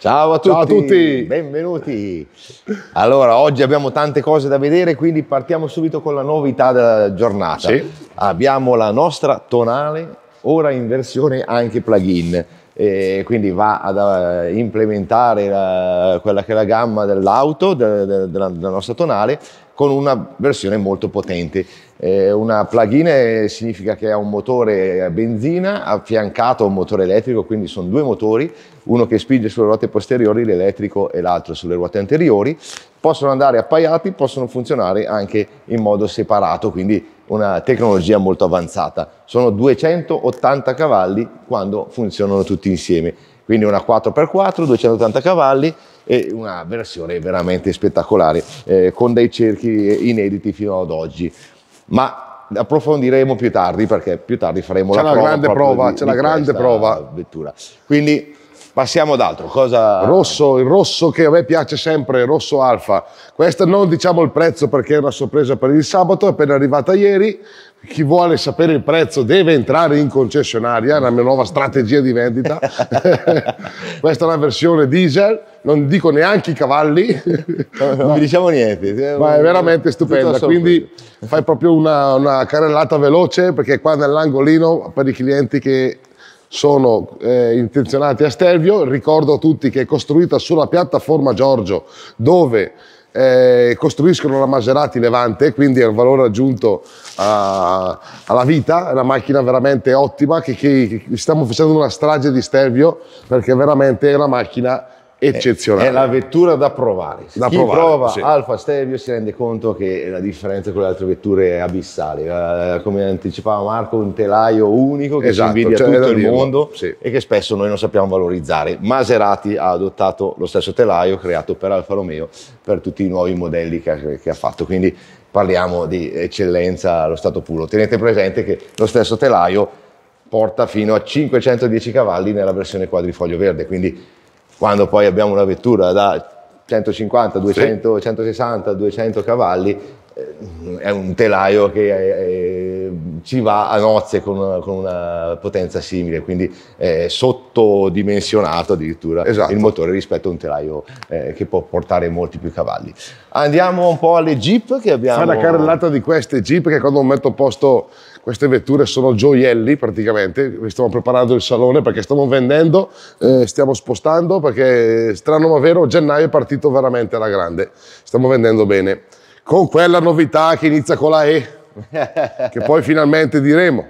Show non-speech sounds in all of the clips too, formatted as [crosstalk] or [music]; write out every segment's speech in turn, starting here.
Ciao a, Ciao a tutti, benvenuti. Allora, oggi abbiamo tante cose da vedere, quindi partiamo subito con la novità della giornata. Sì. Abbiamo la nostra tonale, ora in versione anche plugin e quindi va ad eh, implementare la, eh, quella che è la gamma dell'auto, de, de, della, della nostra tonale, con una versione molto potente. Eh, una plug-in significa che ha un motore a benzina affiancato a un motore elettrico, quindi sono due motori, uno che spinge sulle ruote posteriori l'elettrico e l'altro sulle ruote anteriori. Possono andare appaiati, possono funzionare anche in modo separato, quindi una tecnologia molto avanzata. Sono 280 cavalli quando funzionano tutti insieme. Quindi una 4x4, 280 cavalli e una versione veramente spettacolare eh, con dei cerchi inediti fino ad oggi. Ma approfondiremo più tardi perché più tardi faremo c'è la, grande prova, c'è la grande prova vettura. Quindi Passiamo ad altro. Cosa... Rosso, il rosso che a me piace sempre, rosso alfa. Questa non diciamo il prezzo perché è una sorpresa per il sabato, è appena arrivata ieri. Chi vuole sapere il prezzo deve entrare in concessionaria, è la mia nuova strategia di vendita. [laughs] [laughs] Questa è una versione diesel, non dico neanche i cavalli. non vi diciamo niente. Ma è veramente stupenda, quindi fai proprio una, una carrellata veloce perché qua nell'angolino per i clienti che sono eh, intenzionati a Stelvio, ricordo a tutti che è costruita sulla piattaforma Giorgio dove eh, costruiscono la Maserati Levante, quindi è un valore aggiunto a, alla vita, è una macchina veramente ottima, che, che, stiamo facendo una strage di Stelvio perché veramente è una macchina eh, eccezionale. È la vettura da provare. Da Chi provare, prova sì. Alfa Stelvio si rende conto che la differenza con le altre vetture è abissale. Eh, come anticipava Marco, un telaio unico che esatto, si invidia cioè tutto il dirlo. mondo sì. e che spesso noi non sappiamo valorizzare. Maserati ha adottato lo stesso telaio creato per Alfa Romeo per tutti i nuovi modelli che, che ha fatto. Quindi parliamo di eccellenza allo stato puro. Tenete presente che lo stesso telaio porta fino a 510 cavalli nella versione quadrifoglio verde, quindi quando poi abbiamo una vettura da 150, 200, sì. 160, 200 cavalli, eh, è un telaio che è, eh, è, eh, ci va a nozze con una, con una potenza simile, quindi è sottodimensionato addirittura esatto. il motore rispetto a un telaio eh, che può portare molti più cavalli. Andiamo un po' alle Jeep che abbiamo... Fa una carrellata di queste Jeep che quando metto a posto queste vetture sono gioielli praticamente, stiamo preparando il salone perché stiamo vendendo, eh, stiamo spostando perché strano ma vero gennaio è partito veramente alla grande, stiamo vendendo bene. Con quella novità che inizia con la E, [laughs] che poi finalmente diremo.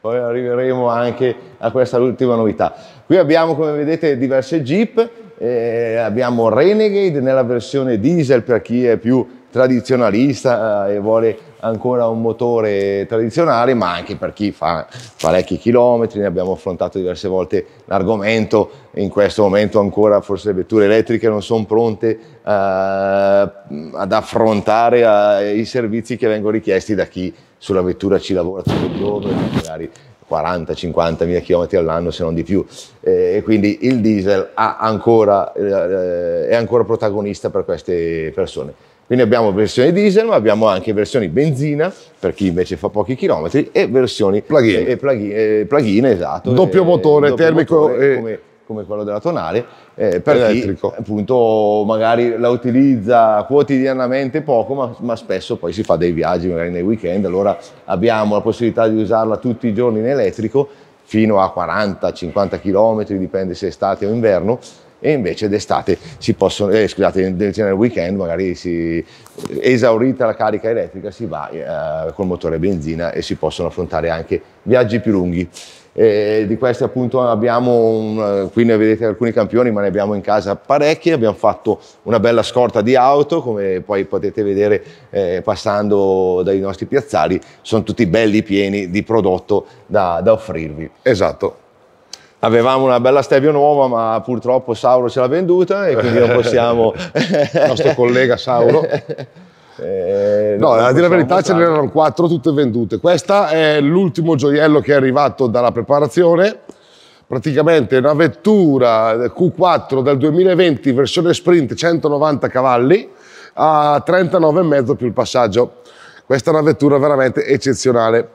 Poi arriveremo anche a questa ultima novità. Qui abbiamo come vedete diverse Jeep, eh, abbiamo Renegade nella versione diesel per chi è più tradizionalista eh, e vuole ancora un motore tradizionale, ma anche per chi fa parecchi chilometri, ne abbiamo affrontato diverse volte l'argomento, in questo momento ancora forse le vetture elettriche non sono pronte uh, ad affrontare uh, i servizi che vengono richiesti da chi sulla vettura ci lavora tutto il giorno, magari 40-50 mila chilometri all'anno se non di più eh, e quindi il diesel ancora, eh, è ancora protagonista per queste persone. Quindi abbiamo versioni diesel, ma abbiamo anche versioni benzina, per chi invece fa pochi chilometri, e versioni plug-in, e, eh, plug-in, e eh, plug-in esatto. Doppio eh, motore, doppio termico motore, come, come, quello della Tonale, eh, per elettrico. chi appunto magari la utilizza quotidianamente poco, ma, ma, spesso poi si fa dei viaggi, magari nei weekend, allora abbiamo la possibilità di usarla tutti i giorni in elettrico, fino a 40-50 km, dipende se è estate o inverno, e invece d'estate si possono, eh, scusate, nel weekend magari si, esaurita la carica elettrica si va eh, col motore a benzina e si possono affrontare anche viaggi più lunghi. E di questi appunto abbiamo, un, qui ne vedete alcuni campioni ma ne abbiamo in casa parecchi, abbiamo fatto una bella scorta di auto come poi potete vedere eh, passando dai nostri piazzali, sono tutti belli pieni di prodotto da, da offrirvi. Esatto, avevamo una bella stevia nuova, ma purtroppo Sauro ce l'ha venduta e quindi non possiamo. Il [laughs] nostro collega Sauro. Eh, no, a dire la verità mostrare. ce n'erano quattro tutte vendute. Questa è l'ultimo gioiello che è arrivato dalla preparazione. Praticamente una vettura Q4 del 2020, versione sprint 190 cavalli a 39,5 più il passaggio. Questa è una vettura veramente eccezionale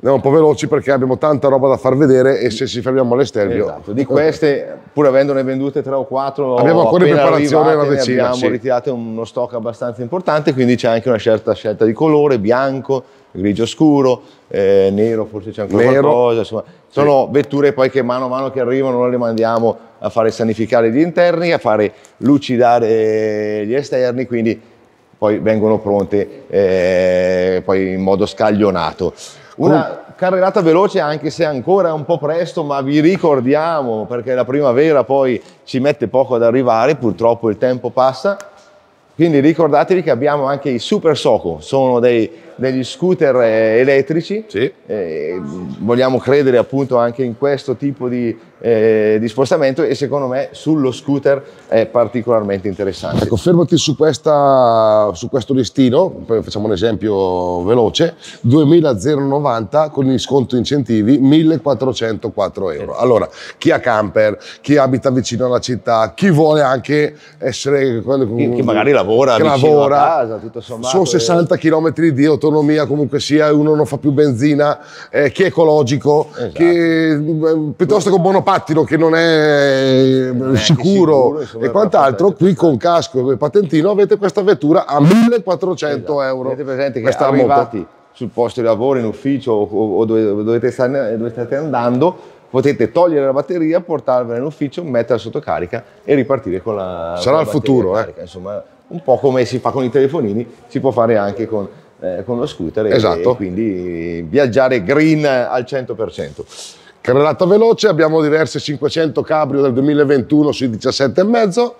andiamo un po' veloci perché abbiamo tanta roba da far vedere e se ci fermiamo all'esterno. Esatto, di queste, pur avendone vendute tre o quattro, abbiamo ancora in preparazione una decina. Abbiamo sì. ritirate uno stock abbastanza importante, quindi c'è anche una certa scelta di colore, bianco, grigio scuro, eh, nero forse c'è ancora nero. qualcosa, insomma, sono sì. vetture poi che mano a mano che arrivano noi le mandiamo a fare sanificare gli interni, a fare lucidare gli esterni, quindi poi vengono pronte eh, poi in modo scaglionato. Una carrellata veloce anche se ancora è un po' presto, ma vi ricordiamo perché la primavera poi ci mette poco ad arrivare, purtroppo il tempo passa. Quindi ricordatevi che abbiamo anche i Super Soco, sono dei degli scooter eh, elettrici. Sì. Eh, vogliamo credere appunto anche in questo tipo di, eh, di spostamento e secondo me sullo scooter è particolarmente interessante. Ecco, fermati su, questa, su questo listino, facciamo un esempio veloce, 2090 con gli sconto incentivi 1404 euro. Sì. Allora, chi ha camper, chi abita vicino alla città, chi vuole anche essere... Chi, chi magari lavora, che lavora a casa, tutto sommato. Sono 60 km eh. di autonomia l'autonomia comunque sia, uno non fa più benzina, eh, chi è ecologico, esatto. che, eh, piuttosto che un monopattino che non è, non è sicuro, sicuro e quant'altro, qui con casco e patentino avete questa vettura a 1400 esatto. euro. Avete presente che arrivati moto. sul posto di lavoro, in ufficio o, o dove, dove, stare, eh, dove state andando, potete togliere la batteria, portarvela in ufficio, metterla sotto carica e ripartire con la Sarà con la il futuro, eh. carica. eh. Insomma, un po' come si fa con i telefonini, si può fare anche con eh, con lo scooter esatto. e, e quindi viaggiare green al 100%. Carrellata veloce, abbiamo diverse 500 Cabrio del 2021 sui 17,5,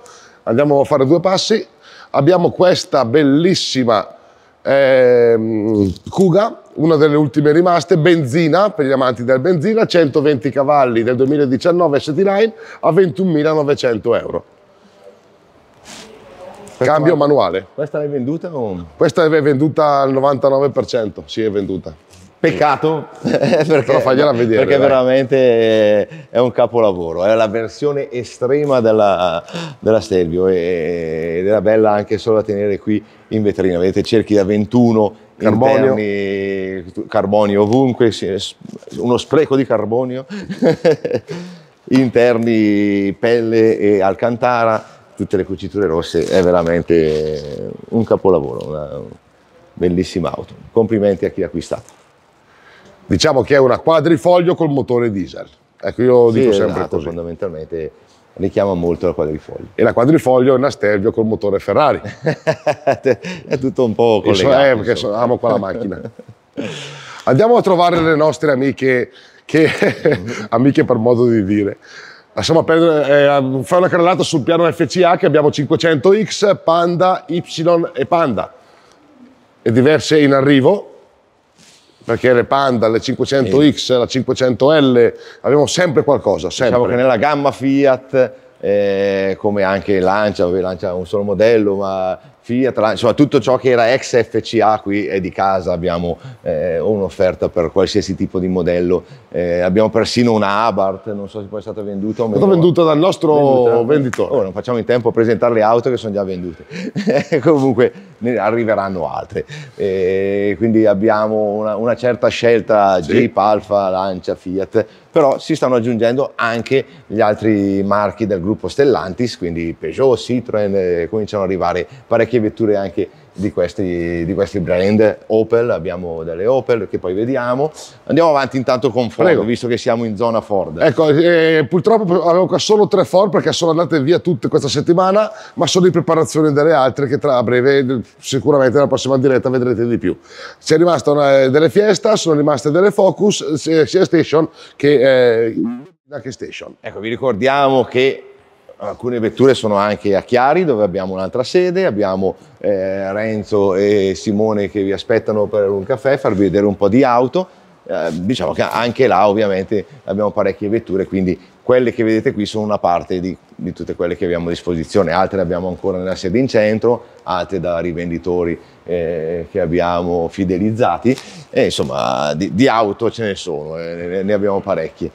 andiamo a fare due passi, abbiamo questa bellissima eh, Kuga, una delle ultime rimaste, benzina, per gli amanti del benzina, 120 cavalli del 2019 ST-Line a 21.900 euro. Cambio quando... manuale. Questa l'hai venduta o? Questa è venduta al 99%, si è venduta. Peccato, [laughs] [laughs] perché, Però fagliela vedere, perché dai. veramente è un capolavoro, è la versione estrema della, della Stelvio ed era bella anche solo da tenere qui in vetrina, vedete cerchi da 21 carbonio. Interni, carbonio ovunque, uno spreco di carbonio, [laughs] interni pelle e alcantara, tutte le cuciture rosse, è veramente un capolavoro, una bellissima auto. Complimenti a chi l'ha acquistata. Diciamo che è una quadrifoglio col motore diesel. Ecco, io sì, dico sempre esatto, così. fondamentalmente richiama molto la quadrifoglio. E la quadrifoglio è una Stelvio col motore Ferrari. [laughs] è tutto un po' collegato. È, eh, perché so, amo qua la macchina. [laughs] Andiamo a trovare le nostre amiche, che, [laughs] amiche per modo di dire, lasciamo perdere, eh, fare una carrellata sul piano FCA che abbiamo 500X, Panda, Y e Panda. E diverse in arrivo, perché le Panda, le 500X, sì. la 500L, abbiamo sempre qualcosa, sempre. Diciamo che nella gamma Fiat eh, come anche Lancia, dove Lancia un solo modello, ma Fiat, insomma tutto ciò che era ex FCA qui è di casa, abbiamo eh, un'offerta per qualsiasi tipo di modello, eh, abbiamo persino una Abarth, non so se poi è stata venduta o meno. È stata venduta dal nostro venduta. venditore. Oh, non facciamo in tempo a presentare le auto che sono già vendute, [laughs] comunque ne arriveranno altre. Eh, quindi abbiamo una, una certa scelta sì. Jeep, Alfa, Lancia, Fiat però si stanno aggiungendo anche gli altri marchi del gruppo Stellantis, quindi Peugeot, Citroën, eh, cominciano ad arrivare parecchie vetture anche di questi, di questi, brand Opel, abbiamo delle Opel che poi vediamo. Andiamo avanti intanto con Ford, Prego. visto che siamo in zona Ford. Ecco, eh, purtroppo avevo qua solo tre Ford perché sono andate via tutte questa settimana, ma sono in preparazione delle altre che tra breve, sicuramente nella prossima diretta vedrete di più. C'è rimasta una, eh, delle Fiesta, sono rimaste delle Focus, eh, sia Station che... Eh, Station. Ecco, vi ricordiamo che alcune vetture sono anche a Chiari dove abbiamo un'altra sede, abbiamo eh, Renzo e Simone che vi aspettano per un caffè, farvi vedere un po' di auto. Eh, diciamo che anche là ovviamente abbiamo parecchie vetture, quindi quelle che vedete qui sono una parte di, di tutte quelle che abbiamo a disposizione, altre abbiamo ancora nella sede in centro, altre da rivenditori eh, che abbiamo fidelizzati e insomma di, di, auto ce ne sono, eh, ne abbiamo parecchie.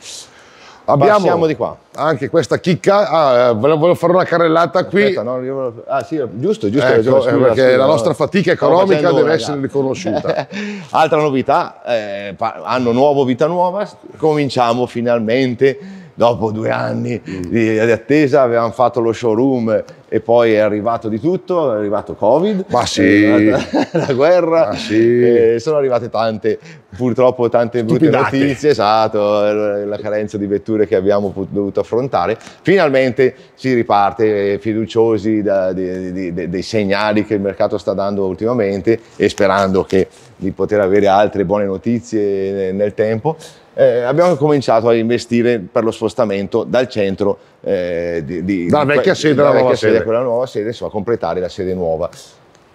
Abbiamo Passiamo di qua. Anche questa chicca, ah, eh, volevo fare una carrellata qui. Aspetta, no, io... Ah sì, giusto, giusto. Ecco, ragione, eh, scusa, perché scusa, la nostra fatica economica deve una, essere riconosciuta. [laughs] Altra novità, eh, anno nuovo, vita nuova, cominciamo finalmente dopo due anni mm. di, di, attesa avevamo fatto lo showroom e poi è arrivato di tutto, è arrivato Covid, Ma sì. [laughs] la guerra, sì. sono arrivate tante, purtroppo tante brutte notizie, esatto, la carenza di vetture che abbiamo dovuto affrontare. Finalmente si riparte eh, fiduciosi da, di, di, dei segnali che il mercato sta dando ultimamente e sperando che, di poter avere altre buone notizie eh, nel tempo eh, abbiamo cominciato a investire per lo spostamento dal centro eh, di, di, dalla vecchia sede alla nuova sede. sede. nuova sede, insomma, completare la sede nuova.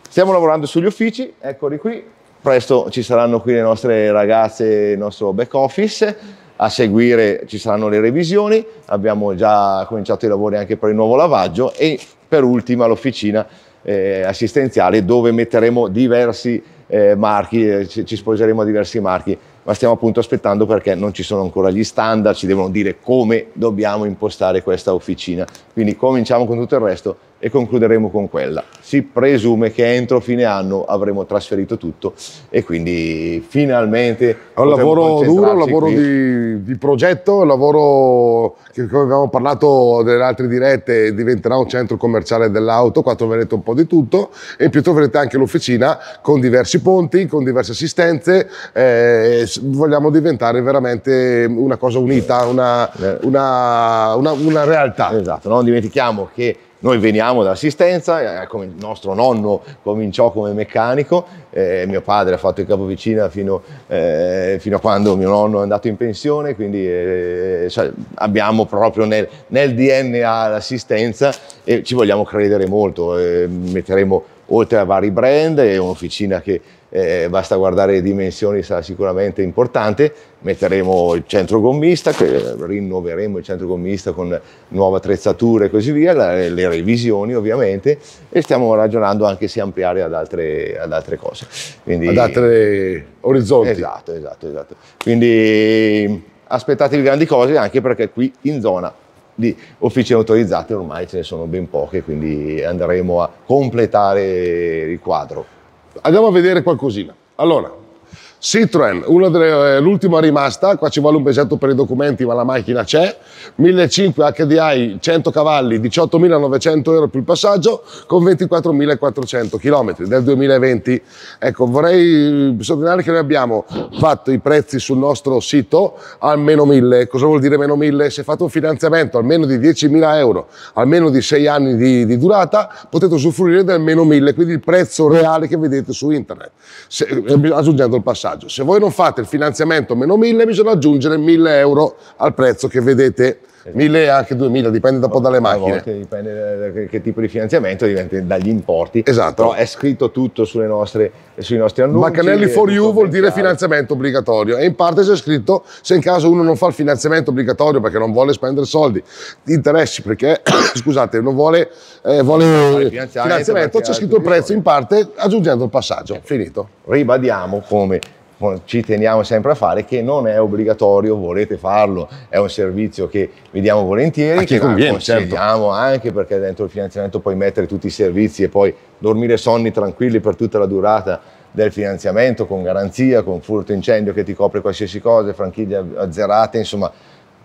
Stiamo lavorando sugli uffici, eccoli qui. Presto ci saranno qui le nostre ragazze, il nostro back office. A seguire ci saranno le revisioni. Abbiamo già cominciato i lavori anche per il nuovo lavaggio e per ultima l'officina eh, assistenziale dove metteremo diversi eh, marchi, eh, ci, ci sposeremo a diversi marchi ma stiamo appunto aspettando perché non ci sono ancora gli standard, ci devono dire come dobbiamo impostare questa officina. Quindi cominciamo con tutto il resto e concluderemo con quella. Si presume che entro fine anno avremo trasferito tutto e quindi finalmente... È un lavoro duro, un lavoro di, di, progetto, un lavoro che come abbiamo parlato nelle altre dirette diventerà un centro commerciale dell'auto, qua troverete un po' di tutto e più troverete anche l'officina con diversi ponti, con diverse assistenze, eh, vogliamo diventare veramente una cosa unita, una, eh. una, una, una realtà. Esatto, non dimentichiamo che noi veniamo dall'assistenza, eh, il nostro nonno cominciò come meccanico, eh, mio padre ha fatto il capovicina fino, eh, fino, a quando mio nonno è andato in pensione, quindi cioè, abbiamo proprio nel, nel DNA l'assistenza e ci vogliamo credere molto, eh, metteremo oltre a vari brand, è un'officina che eh, basta guardare le dimensioni, sarà sicuramente importante. Metteremo il centro gommista, che rinnoveremo il centro gommista con nuove attrezzature e così via, le, le revisioni ovviamente, e stiamo ragionando anche se ampliare ad altre, ad altre cose. Quindi, ad altri orizzonti. Esatto, esatto, esatto. Quindi aspettatevi grandi cose anche perché qui in zona di officine autorizzate ormai ce ne sono ben poche, quindi andremo a completare il quadro. Andiamo a vedere qualcosina. Allora, Citroen, eh, l'ultima rimasta, qua ci vuole un pesetto per i documenti ma la macchina c'è, 1.500 HDI, 100 cavalli, 18.900 euro più il passaggio con 24.400 km del 2020. Ecco, vorrei eh, sottolineare che noi abbiamo fatto i prezzi sul nostro sito almeno 1.000. Cosa vuol dire meno 1.000? Se fate un finanziamento almeno di 10.000 euro, almeno di 6 anni di, di durata, potete usufruire del meno 1.000, quindi il prezzo reale che vedete su internet, se, eh, aggiungendo il passaggio messaggio. Se voi non fate il finanziamento meno 1000, bisogna aggiungere 1000 euro al prezzo che vedete. 1000 esatto. e anche 2000, dipende un po' dalle macchine. A volte dipende da eh, che tipo di finanziamento, dipende dagli importi. Esatto. Però è scritto tutto sulle nostre, sui nostri annunci. Baccanelli for you vuol dire finanziamento obbligatorio e in parte c'è scritto se in caso uno non fa il finanziamento obbligatorio perché non vuole spendere soldi, interessi perché, [coughs] scusate, non vuole, eh, vuole no, eh, finanziamento, c'è scritto il prezzo in parte aggiungendo il passaggio. Finito. Ribadiamo come ci teniamo sempre a fare, che non è obbligatorio, volete farlo, è un servizio che vediamo volentieri, che conviene, certo. consigliamo certo. anche perché dentro il finanziamento puoi mettere tutti i servizi e poi dormire sonni tranquilli per tutta la durata del finanziamento con garanzia, con furto incendio che ti copre qualsiasi cosa, franchiglie azzerate, insomma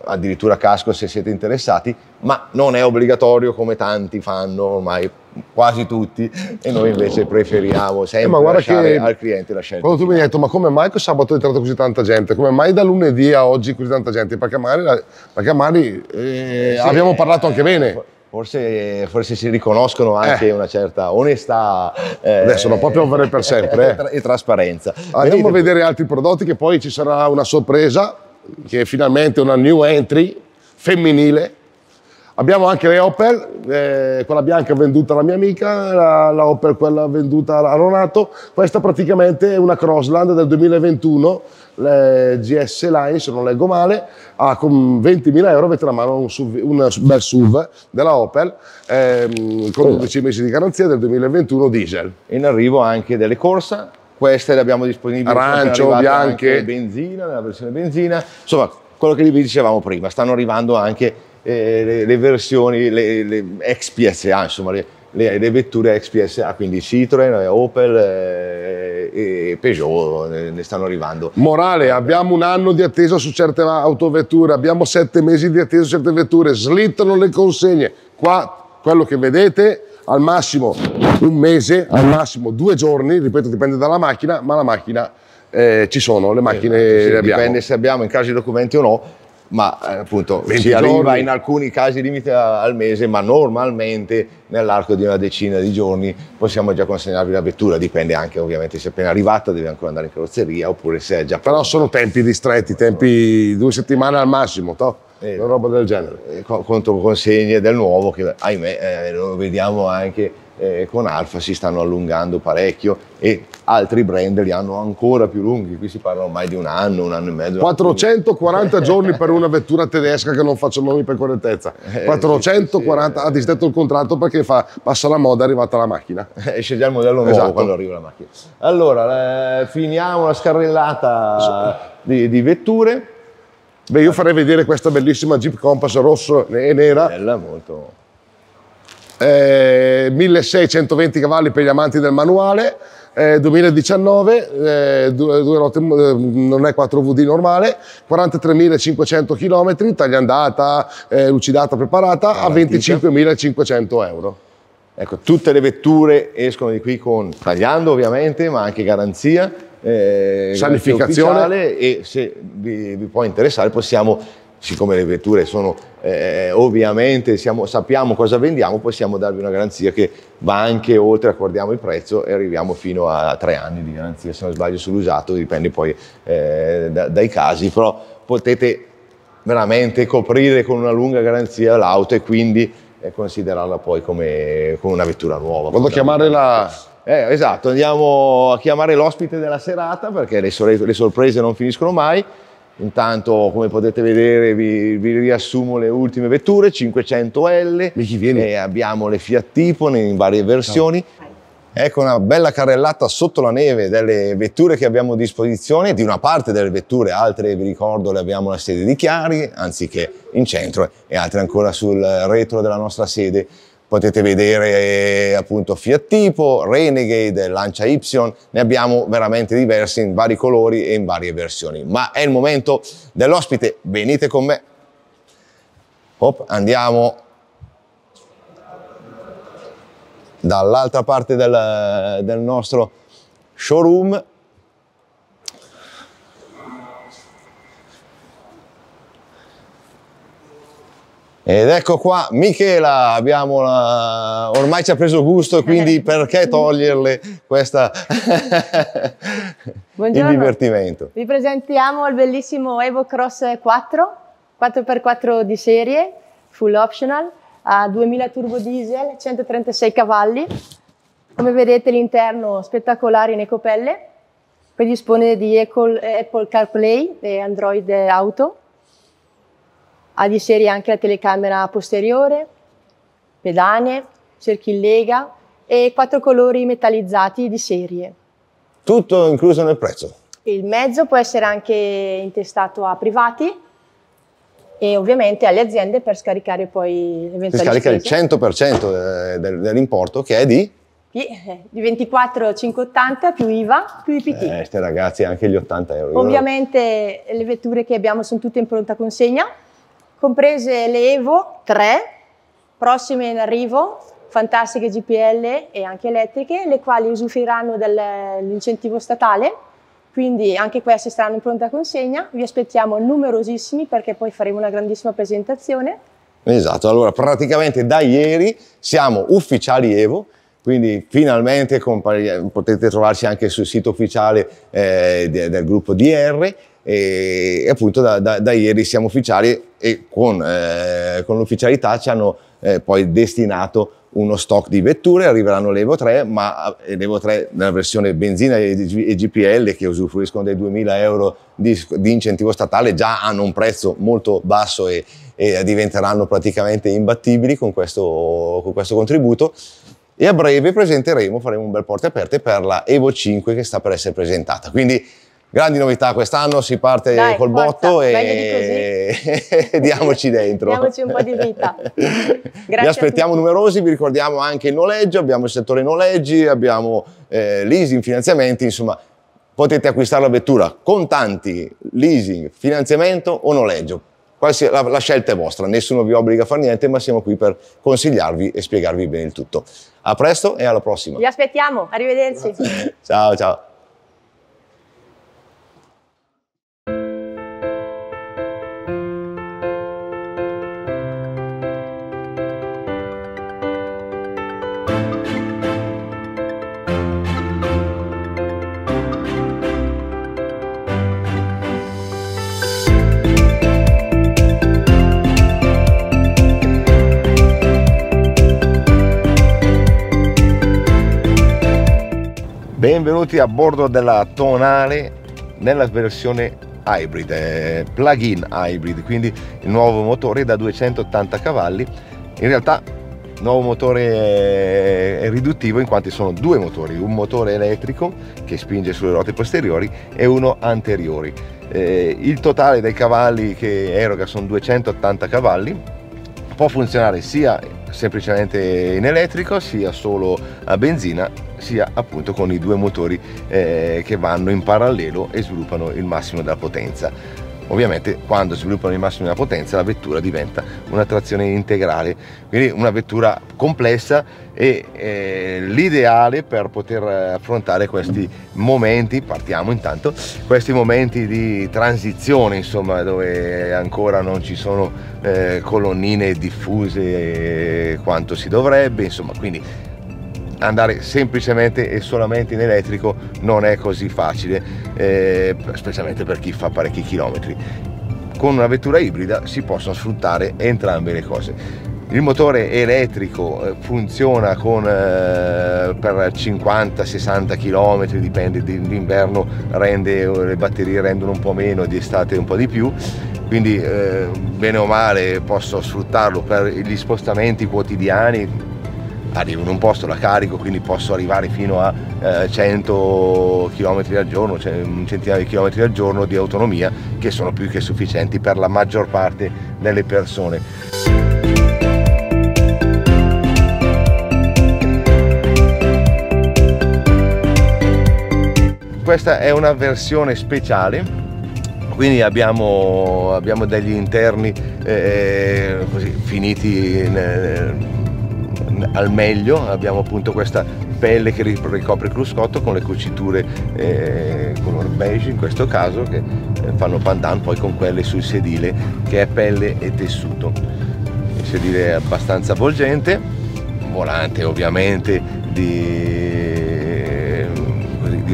addirittura casco se siete interessati, ma non è obbligatorio come tanti fanno ormai quasi tutti e noi invece preferiamo eh, sempre eh, lasciare al cliente la scelta. Quando tu mi hai detto ma come mai che sabato è entrata così tanta gente? Come mai da lunedì a oggi così tanta gente? Perché magari, perché magari eh, sì, abbiamo parlato anche bene. Forse, forse, si riconoscono anche eh. una certa onestà. Eh, Adesso non proprio avere per sempre. Eh. [laughs] E trasparenza. Andiamo Vedete. a vedere altri prodotti che poi ci sarà una sorpresa che è finalmente una new entry femminile. Abbiamo anche le Opel, eh, quella bianca venduta alla mia amica, la, la Opel quella venduta a Ronato. Questa praticamente è una Crossland del 2021, le GS Line, se non leggo male, ha con 20.000 euro avete la mano un, SUV, un bel SUV della Opel, ehm, con 12 mesi di garanzia del 2021 diesel. In arrivo anche delle Corsa, queste le abbiamo disponibili. Arancio, bianche. Benzina, nella versione benzina. Insomma, quello che vi dicevamo prima, stanno arrivando anche eh, le, le, versioni, le, le XPSA, insomma, le, le, le, vetture XPSA, quindi Citroen, eh, Opel eh, e Peugeot ne, ne, stanno arrivando. Morale, eh, abbiamo un anno di attesa su certe autovetture, abbiamo sette mesi di attesa su certe vetture, slittano le consegne. Qua quello che vedete al massimo un mese, al massimo due giorni, ripeto dipende dalla macchina, ma la macchina eh, ci sono, le macchine eh, sì, Dipende se abbiamo in caso di documenti o no, ma eh, appunto si arriva in alcuni casi limite al mese, ma normalmente nell'arco di una decina di giorni possiamo già consegnarvi la vettura, dipende anche ovviamente se è appena arrivata deve ancora andare in carrozzeria oppure se è già... Però sono tempi ristretti, tempi due settimane al massimo, toh eh, una roba del genere. Eh, Contro consegne del nuovo che ahimè eh, lo vediamo anche eh, con Alfa si stanno allungando parecchio e altri brand li hanno ancora più lunghi, qui si parla ormai di un anno, un anno e mezzo. 440 [laughs] giorni per una vettura tedesca che non faccio nomi per correttezza. 440, eh, sì, sì, ha disdetto il contratto perché fa, passa la moda, è arrivata la macchina. E eh, sceglie il modello nuovo esatto. quando arriva la macchina. Allora, eh, finiamo la scarrellata di, di vetture. Beh, io farei vedere questa bellissima Jeep Compass rosso e nera. Bella, molto. Eh, 1620 cavalli per gli amanti del manuale, eh, 2019, eh, due, due rotte, eh, non è 4VD normale, 43.500 km, tagliandata, lucidata, preparata, a 25.500 euro. Ecco, tutte le vetture escono di qui con tagliando ovviamente, ma anche garanzia eh, sanificazione e se vi, vi, può interessare possiamo siccome le vetture sono eh, ovviamente siamo, sappiamo cosa vendiamo possiamo darvi una garanzia che va anche oltre accordiamo il prezzo e arriviamo fino a tre anni di garanzia se non sbaglio sull'usato dipende poi eh, da, dai casi però potete veramente coprire con una lunga garanzia l'auto e quindi eh, considerarla poi come, come una vettura nuova. Vado a chiamare la, eh, esatto, andiamo a chiamare l'ospite della serata perché le, sor- le, sorprese non finiscono mai. Intanto, come potete vedere, vi, vi riassumo le ultime vetture, 500L, e abbiamo le Fiat Tipo in varie versioni. Ciao. Ecco una bella carrellata sotto la neve delle vetture che abbiamo a disposizione, di una parte delle vetture, altre vi ricordo le abbiamo alla sede di Chiari, anziché in centro, e altre ancora sul retro della nostra sede potete vedere eh, appunto Fiat Tipo, Renegade, Lancia Y, ne abbiamo veramente diversi in vari colori e in varie versioni. Ma è il momento dell'ospite, venite con me. Hop, andiamo dall'altra parte del, del nostro showroom Ed ecco qua Michela, abbiamo la... ormai ci ha preso gusto, quindi eh. perché toglierle questa... [laughs] Buongiorno. Il divertimento. Vi presentiamo il bellissimo Evo Cross 4, 4x4 di serie, full optional, a 2000 turbo diesel, 136 cavalli. Come vedete l'interno spettacolare in ecopelle, poi dispone di Apple CarPlay e Android Auto ha di serie anche la telecamera posteriore, pedane, cerchi in lega e quattro colori metallizzati di serie. Tutto incluso nel prezzo? Il mezzo può essere anche intestato a privati e ovviamente alle aziende per scaricare poi eventualmente. Per scaricare il 100% eh, dell'importo che è di? di 24,580 più IVA più IPT. Eh, ragazzi, anche gli 80 euro. Ovviamente le vetture che abbiamo sono tutte in pronta consegna, comprese le Evo 3, prossime in arrivo, fantastiche GPL e anche elettriche, le quali usufruiranno dell'incentivo statale, quindi anche queste saranno in pronta consegna. Vi aspettiamo numerosissimi perché poi faremo una grandissima presentazione. Esatto, allora praticamente da ieri siamo ufficiali Evo, quindi finalmente potete trovarci anche sul sito ufficiale eh, del gruppo DR e appunto da, da, da ieri siamo ufficiali e con, eh, con l'ufficialità ci hanno eh, poi destinato uno stock di vetture, arriveranno le Evo 3, ma eh, le Evo 3 nella versione benzina e GPL che usufruiscono dei 2000 euro di, di incentivo statale già hanno un prezzo molto basso e, e diventeranno praticamente imbattibili con questo, con questo contributo e a breve presenteremo, faremo un bel porte aperte per la Evo 5 che sta per essere presentata. Quindi Grandi novità quest'anno, si parte Dai, col forza, botto e [laughs] diamoci dentro. Diamoci un po' di vita. [laughs] Grazie vi aspettiamo numerosi, vi ricordiamo anche il noleggio, abbiamo il settore noleggi, abbiamo eh, leasing, finanziamenti, insomma potete acquistare la vettura contanti, leasing, finanziamento o noleggio. La, la scelta è vostra, nessuno vi obbliga a fare niente, ma siamo qui per consigliarvi e spiegarvi bene il tutto. A presto e alla prossima. Vi aspettiamo, arrivederci. ciao ciao. Benvenuti a bordo della Tonale nella versione hybrid, eh, plug-in hybrid, quindi il nuovo motore da 280 cavalli. In realtà il nuovo motore è eh, riduttivo in quanto sono due motori, un motore elettrico che spinge sulle ruote posteriori e uno anteriori. Eh, il totale dei cavalli che eroga sono 280 cavalli, può funzionare sia semplicemente in elettrico sia solo a benzina sia appunto con i due motori eh, che vanno in parallelo e sviluppano il massimo della potenza ovviamente quando sviluppano il massimo della potenza la vettura diventa una trazione integrale quindi una vettura complessa e eh, l'ideale per poter eh, affrontare questi momenti, partiamo intanto, questi momenti di transizione insomma dove ancora non ci sono eh, colonnine diffuse eh, quanto si dovrebbe insomma quindi andare semplicemente e solamente in elettrico non è così facile eh, specialmente per chi fa parecchi chilometri con una vettura ibrida si possono sfruttare entrambe le cose il motore elettrico eh, funziona con, eh, per 50-60 km, dipende, l'inverno rende, eh, le batterie rendono un po' meno, di estate un po' di più, quindi eh, bene o male posso sfruttarlo per gli spostamenti quotidiani, arrivo in un posto, la carico, quindi posso arrivare fino a eh, 100 km al giorno, cioè un centinaio di chilometri al giorno di autonomia che sono più che sufficienti per la maggior parte delle persone. questa è una versione speciale quindi abbiamo, abbiamo degli interni eh, eh, così, finiti in, eh, al meglio, abbiamo appunto questa pelle che ricopre il cruscotto con le cuciture eh, color beige in questo caso che eh, fanno pandan poi con quelle sul sedile che è pelle e tessuto. Il sedile è abbastanza avvolgente, volante ovviamente di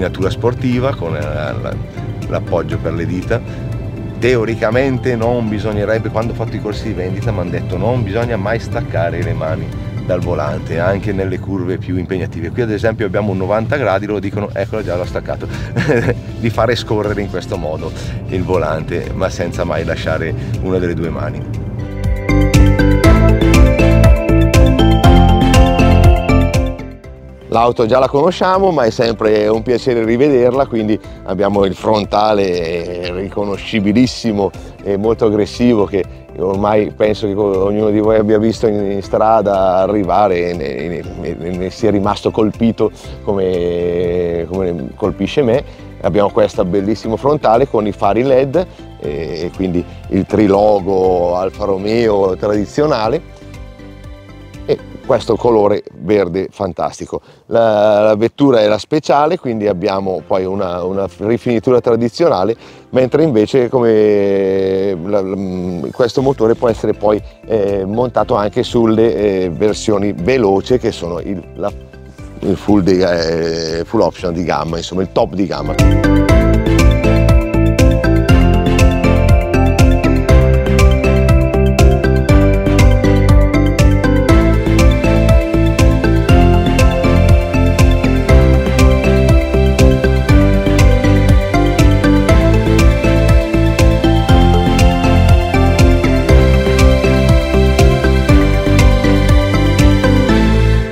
pettinatura sportiva con eh, l'appoggio per le dita. Teoricamente non bisognerebbe, quando ho fatto i corsi di vendita mi hanno detto non bisogna mai staccare le mani dal volante, anche nelle curve più impegnative. Qui ad esempio abbiamo un 90 gradi, lo dicono, eccolo già l'ho staccato, [laughs] di fare scorrere in questo modo il volante, ma senza mai lasciare una delle due mani. L'auto già la conosciamo ma è sempre un piacere rivederla quindi abbiamo il frontale riconoscibilissimo e molto aggressivo che ormai penso che ognuno di voi abbia visto in, strada arrivare e ne, ne, ne, ne sia rimasto colpito come, come colpisce me abbiamo questo bellissimo frontale con i fari led eh, e quindi il trilogo Alfa Romeo tradizionale e questo colore verde fantastico. La, la vettura era speciale, quindi abbiamo poi una, una rifinitura tradizionale, mentre invece come la, la, mm, questo motore può essere poi eh, montato anche sulle eh, versioni veloce che sono il, il full, di, eh, full option di gamma, insomma il top di gamma.